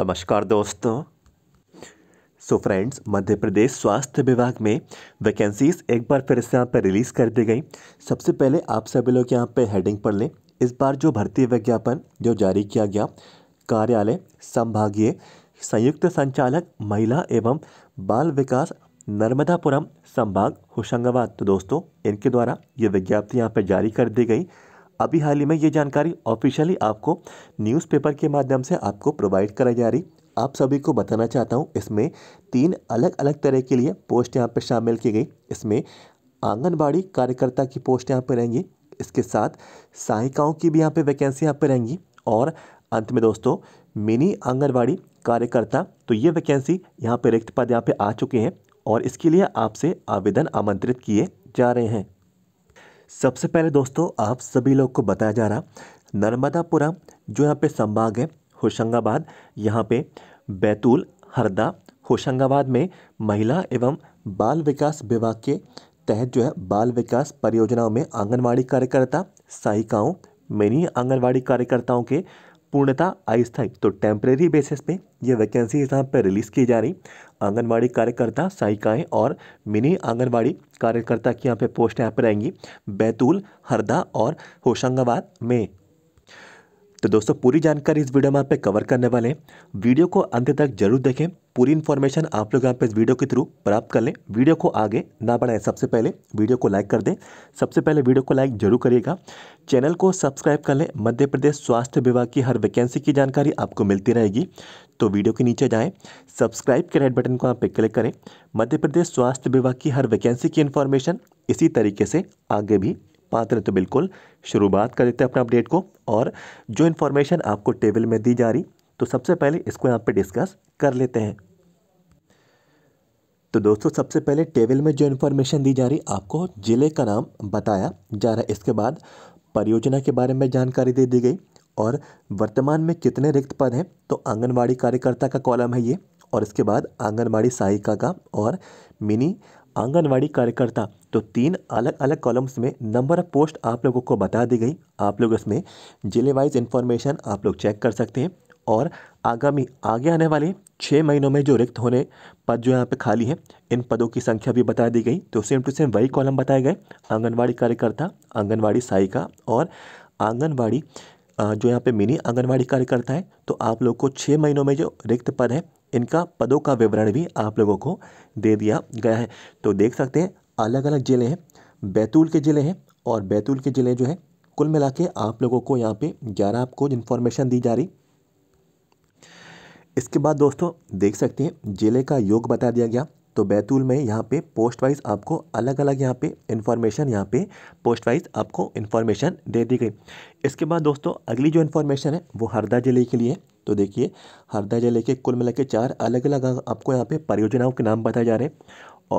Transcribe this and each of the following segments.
नमस्कार दोस्तों so friends मध्य प्रदेश स्वास्थ्य विभाग में वैकेंसीज एक बार फिर से यहाँ पर रिलीज़ कर दी गई सबसे पहले आप सभी लोग यहाँ पे हेडिंग पढ़ लें इस बार जो भर्ती विज्ञापन जो जारी किया गया कार्यालय संभागीय संयुक्त संचालक महिला एवं बाल विकास नर्मदापुरम संभाग होशंगाबाद तो दोस्तों इनके द्वारा ये विज्ञप्ति यहाँ पर जारी कर दी गई अभी हाल ही में ये जानकारी ऑफिशियली आपको न्यूज़पेपर के माध्यम से आपको प्रोवाइड कराई जा रही आप सभी को बताना चाहता हूँ इसमें तीन अलग अलग तरह के लिए पोस्ट यहाँ पर शामिल की गई इसमें आंगनबाड़ी कार्यकर्ता की पोस्ट यहाँ पर रहेंगी इसके साथ सहायिकाओं की भी यहाँ पर वैकेंसी यहाँ पर रहेंगी और अंत में दोस्तों मिनी आंगनबाड़ी कार्यकर्ता तो ये वैकेंसी यहाँ पर रिक्त पद यहाँ पर आ चुके हैं और इसके लिए आपसे आवेदन आमंत्रित किए जा रहे हैं सबसे पहले दोस्तों आप सभी लोग को बताया जा रहा नर्मदापुरम जो यहाँ पे संभाग है होशंगाबाद यहाँ पे बैतूल हरदा होशंगाबाद में महिला एवं बाल विकास विभाग के तहत जो है बाल विकास परियोजनाओं में आंगनवाड़ी कार्यकर्ता सहायिकाओं मिनी आंगनवाड़ी कार्यकर्ताओं के पूर्णता अस्थायी तो टेम्प्रेरी बेसिस पे ये वैकेंसी यहाँ पर रिलीज़ की जा रही आंगनबाड़ी कार्यकर्ता सहायिकाएँ और मिनी आंगनबाड़ी कार्यकर्ता की यहाँ पे पोस्ट यहाँ पर आएंगी बैतूल हरदा और होशंगाबाद में तो दोस्तों पूरी जानकारी इस वीडियो में आप पे कवर करने वाले हैं वीडियो को अंत तक जरूर देखें पूरी इन्फॉर्मेशन आप लोग यहाँ पे इस वीडियो के थ्रू प्राप्त कर लें वीडियो को आगे ना बढ़ाएं सबसे पहले वीडियो को लाइक कर दें सबसे पहले वीडियो को लाइक जरूर करिएगा चैनल को सब्सक्राइब कर लें मध्य प्रदेश स्वास्थ्य विभाग की हर वैकेंसी की जानकारी आपको मिलती रहेगी तो वीडियो के नीचे जाएँ सब्सक्राइब के रेड बटन को आप पे क्लिक करें मध्य प्रदेश स्वास्थ्य विभाग की हर वैकेंसी की इन्फॉर्मेशन इसी तरीके से आगे भी पात्र तो बिल्कुल शुरुआत कर देते हैं अपने अपडेट को और जो इन्फॉर्मेशन आपको टेबल में दी जा रही तो सबसे पहले इसको यहाँ पे डिस्कस कर लेते हैं तो दोस्तों सबसे पहले टेबल में जो इन्फॉर्मेशन दी जा रही आपको ज़िले का नाम बताया जा रहा है इसके बाद परियोजना के बारे में जानकारी दे दी गई और वर्तमान में कितने रिक्त पद हैं तो आंगनबाड़ी कार्यकर्ता का कॉलम है ये और इसके बाद आंगनबाड़ी सहायिका का और मिनी आंगनवाड़ी कार्यकर्ता तो तीन अलग अलग कॉलम्स में नंबर ऑफ पोस्ट आप लोगों को बता दी गई आप लोग इसमें जिले वाइज इन्फॉर्मेशन आप लोग चेक कर सकते हैं और आगामी आगे आने वाले छः महीनों में जो रिक्त होने पद जो यहाँ पे खाली हैं इन पदों की संख्या भी बता दी गई तो सेम टू सेम वही कॉलम बताए गए आंगनवाड़ी कार्यकर्ता आंगनवाड़ी सहायिका और आंगनवाड़ी जो यहाँ पे मिनी आंगनवाड़ी कार्यकर्ता है तो आप लोग को छः महीनों में जो रिक्त पद है इनका पदों का विवरण भी आप लोगों को दे दिया गया है तो देख सकते हैं अलग अलग ज़िले हैं बैतूल के ज़िले हैं और बैतूल के ज़िले जो हैं कुल मिला के आप लोगों को यहाँ पे ग्यारह आपको इन्फॉर्मेशन दी जा रही इसके बाद दोस्तों देख सकते हैं ज़िले का योग बता दिया गया तो बैतूल में यहाँ पे पोस्ट वाइज आपको अलग अलग यहाँ पे इन्फॉर्मेशन यहाँ पे पोस्ट वाइज आपको इन्फॉर्मेशन दे दी गई इसके बाद दोस्तों अगली जो इन्फॉर्मेशन है वो हरदा ज़िले के लिए तो देखिए हरदा जिले के कुल मिला के चार अलग अलग आपको यहाँ पे परियोजनाओं के नाम बताए जा रहे हैं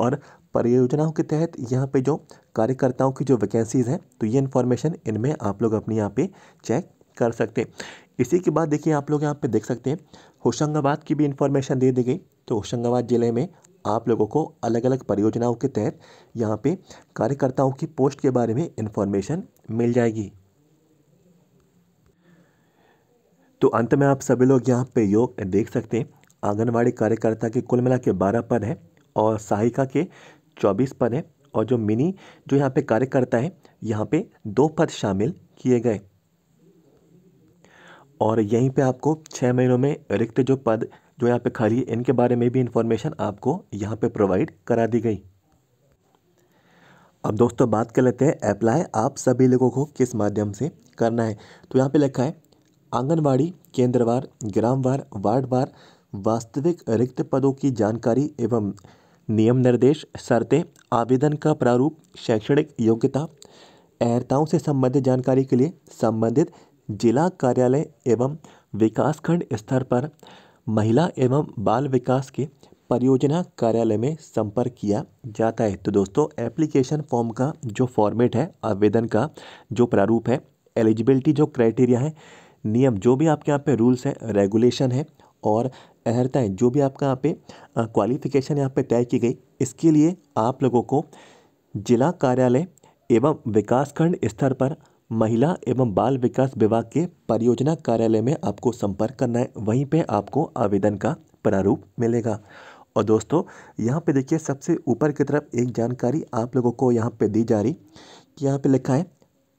और परियोजनाओं के तहत यहाँ पे जो कार्यकर्ताओं की जो वैकेंसीज़ हैं तो ये इन्फॉर्मेशन इनमें आप लोग अपनी यहाँ पे चेक कर सकते हैं इसी के बाद देखिए आप लोग यहाँ पे देख सकते हैं होशंगाबाद की भी इन्फॉर्मेशन दे दी गई तो होशंगाबाद ज़िले में आप लोगों को अलग अलग परियोजनाओं के तहत यहाँ पर कार्यकर्ताओं की पोस्ट के बारे में इन्फॉर्मेशन मिल जाएगी तो अंत में आप सभी लोग यहाँ पे योग देख सकते हैं आंगनवाड़ी कार्यकर्ता के कुल मिला के बारह पद हैं और सहायिका के चौबीस पद हैं और जो मिनी जो यहाँ पे कार्यकर्ता है यहाँ पे दो पद शामिल किए गए और यहीं पे आपको छः महीनों में रिक्त जो पद जो यहाँ पे खाली है इनके बारे में भी इन्फॉर्मेशन आपको यहाँ पे प्रोवाइड करा दी गई अब दोस्तों बात कर लेते हैं अप्लाई आप सभी लोगों को किस माध्यम से करना है तो यहाँ पे लिखा है आंगनबाड़ी केंद्रवार ग्रामवार वार्डवार वास्तविक रिक्त पदों की जानकारी एवं नियम निर्देश शर्तें आवेदन का प्रारूप शैक्षणिक योग्यता अहर्ताओं से संबंधित जानकारी के लिए संबंधित जिला कार्यालय एवं विकासखंड स्तर पर महिला एवं बाल विकास के परियोजना कार्यालय में संपर्क किया जाता है तो दोस्तों एप्लीकेशन फॉर्म का जो फॉर्मेट है आवेदन का जो प्रारूप है एलिजिबिलिटी जो क्राइटेरिया है नियम जो भी आपके यहाँ पे रूल्स हैं रेगुलेशन है और अहर्ताएँ जो भी आपका यहाँ पे क्वालिफिकेशन यहाँ पे तय की गई इसके लिए आप लोगों को जिला कार्यालय एवं विकासखंड स्तर पर महिला एवं बाल विकास विभाग के परियोजना कार्यालय में आपको संपर्क करना है वहीं पर आपको आवेदन का प्रारूप मिलेगा और दोस्तों यहाँ पे देखिए सबसे ऊपर की तरफ एक जानकारी आप लोगों को यहाँ पे दी जा रही कि यहाँ पे लिखा है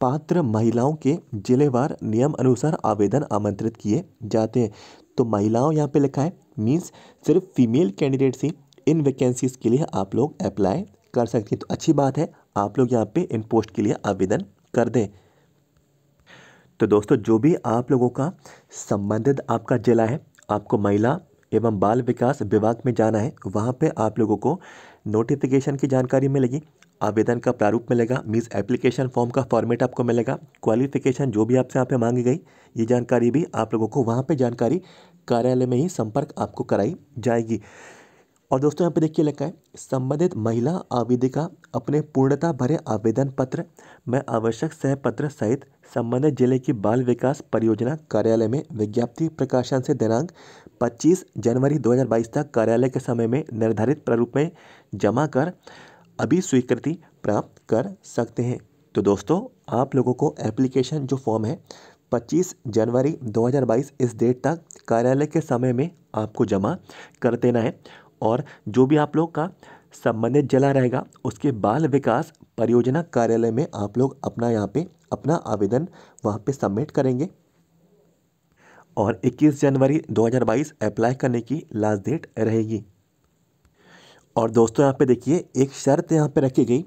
पात्र महिलाओं के जिलेवार नियम अनुसार आवेदन आमंत्रित किए जाते हैं तो महिलाओं यहाँ पे लिखा है मीन्स सिर्फ फीमेल कैंडिडेट्स ही इन वैकेंसीज़ के लिए आप लोग अप्लाई कर सकते हैं तो अच्छी बात है आप लोग यहाँ पे इन पोस्ट के लिए आवेदन कर दें तो दोस्तों जो भी आप लोगों का संबंधित आपका जिला है आपको महिला एवं बाल विकास विभाग में जाना है वहाँ पर आप लोगों को नोटिफिकेशन की जानकारी मिलेगी आवेदन का प्रारूप मिलेगा मीन्स एप्लीकेशन फॉर्म का फॉर्मेट आपको मिलेगा क्वालिफिकेशन जो भी आपसे यहाँ पे मांगी गई ये जानकारी भी आप लोगों को वहाँ पे जानकारी कार्यालय में ही संपर्क आपको कराई जाएगी और दोस्तों यहाँ पे देखिए लिखा है संबंधित महिला आवेदिका अपने पूर्णता भरे आवेदन पत्र में आवश्यक सह पत्र सहित संबंधित जिले की बाल विकास परियोजना कार्यालय में विज्ञप्ति प्रकाशन से दिनांक 25 जनवरी 2022 तक कार्यालय के समय में निर्धारित प्रारूप में जमा कर अभी स्वीकृति प्राप्त कर सकते हैं तो दोस्तों आप लोगों को एप्लीकेशन जो फॉर्म है 25 जनवरी 2022 इस डेट तक कार्यालय के समय में आपको जमा कर देना है और जो भी आप लोग का संबंधित जिला रहेगा उसके बाल विकास परियोजना कार्यालय में आप लोग अपना यहाँ पे अपना आवेदन वहाँ पे सबमिट करेंगे और 21 जनवरी 2022 अप्लाई करने की लास्ट डेट रहेगी और दोस्तों यहाँ पे देखिए एक शर्त यहाँ पे रखी गई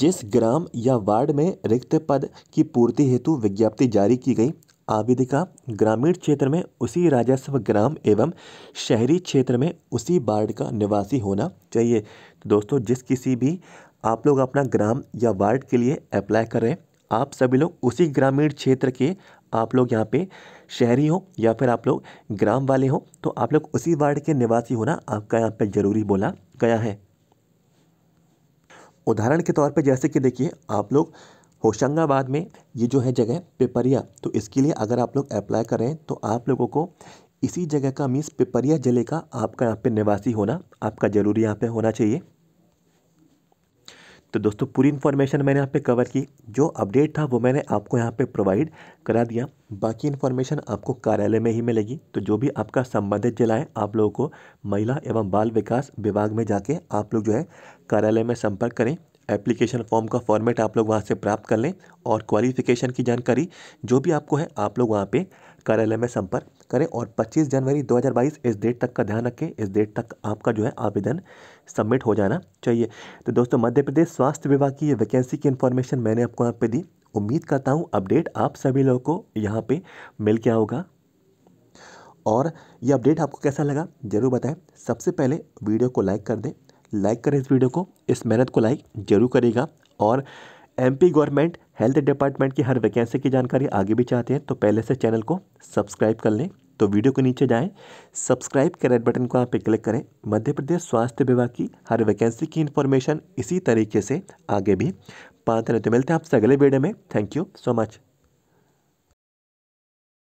जिस ग्राम या वार्ड में रिक्त पद की पूर्ति हेतु विज्ञप्ति जारी की गई आवेदिका ग्रामीण क्षेत्र में उसी राजस्व ग्राम एवं शहरी क्षेत्र में उसी वार्ड का निवासी होना चाहिए तो दोस्तों जिस किसी भी आप लोग अपना ग्राम या वार्ड के लिए अप्लाई कर रहे हैं आप सभी लोग उसी ग्रामीण क्षेत्र के आप लोग यहाँ पे शहरी हो या फिर आप लोग ग्राम वाले हो तो आप लोग उसी वार्ड के निवासी होना आपका यहाँ पे ज़रूरी बोला गया है उदाहरण के तौर पे जैसे कि देखिए आप लोग होशंगाबाद में ये जो है जगह पिपरिया तो इसके लिए अगर आप लोग अप्लाई करें तो आप लोगों को इसी जगह का मीन्स पिपरिया ज़िले का आपका यहाँ पर निवासी होना आपका ज़रूरी यहाँ पर होना चाहिए तो दोस्तों पूरी इन्फॉर्मेशन मैंने यहाँ पे कवर की जो अपडेट था वो मैंने आपको यहाँ पे प्रोवाइड करा दिया बाकी इन्फॉर्मेशन आपको कार्यालय में ही मिलेगी तो जो भी आपका संबंधित जिला है आप लोगों को महिला एवं बाल विकास विभाग में जाके आप लोग जो है कार्यालय में संपर्क करें एप्लीकेशन फॉर्म का फॉर्मेट आप लोग वहाँ से प्राप्त कर लें और क्वालिफिकेशन की जानकारी जो भी आपको है आप लोग वहाँ पे कार्यालय में संपर्क करें और 25 जनवरी 2022 इस डेट तक का ध्यान रखें इस डेट तक आपका जो है आवेदन सबमिट हो जाना चाहिए तो दोस्तों मध्य प्रदेश स्वास्थ्य विभाग की ये वैकेंसी की इन्फॉर्मेशन मैंने आपको यहाँ पर दी उम्मीद करता हूँ अपडेट आप सभी लोगों को यहाँ पर मिल गया होगा और ये अपडेट आपको कैसा लगा ज़रूर बताएं सबसे पहले वीडियो को लाइक कर दें लाइक करें इस वीडियो को इस मेहनत को लाइक जरूर करेगा और एमपी गवर्नमेंट हेल्थ डिपार्टमेंट की हर वैकेंसी की जानकारी आगे भी चाहते हैं तो पहले से चैनल को सब्सक्राइब कर लें तो वीडियो के नीचे जाएं सब्सक्राइब के रेड बटन को आप पे क्लिक करें मध्य प्रदेश स्वास्थ्य विभाग की हर वैकेंसी की इन्फॉर्मेशन इसी तरीके से आगे भी पाते रहते मिलते हैं आपसे अगले वीडियो में थैंक यू सो मच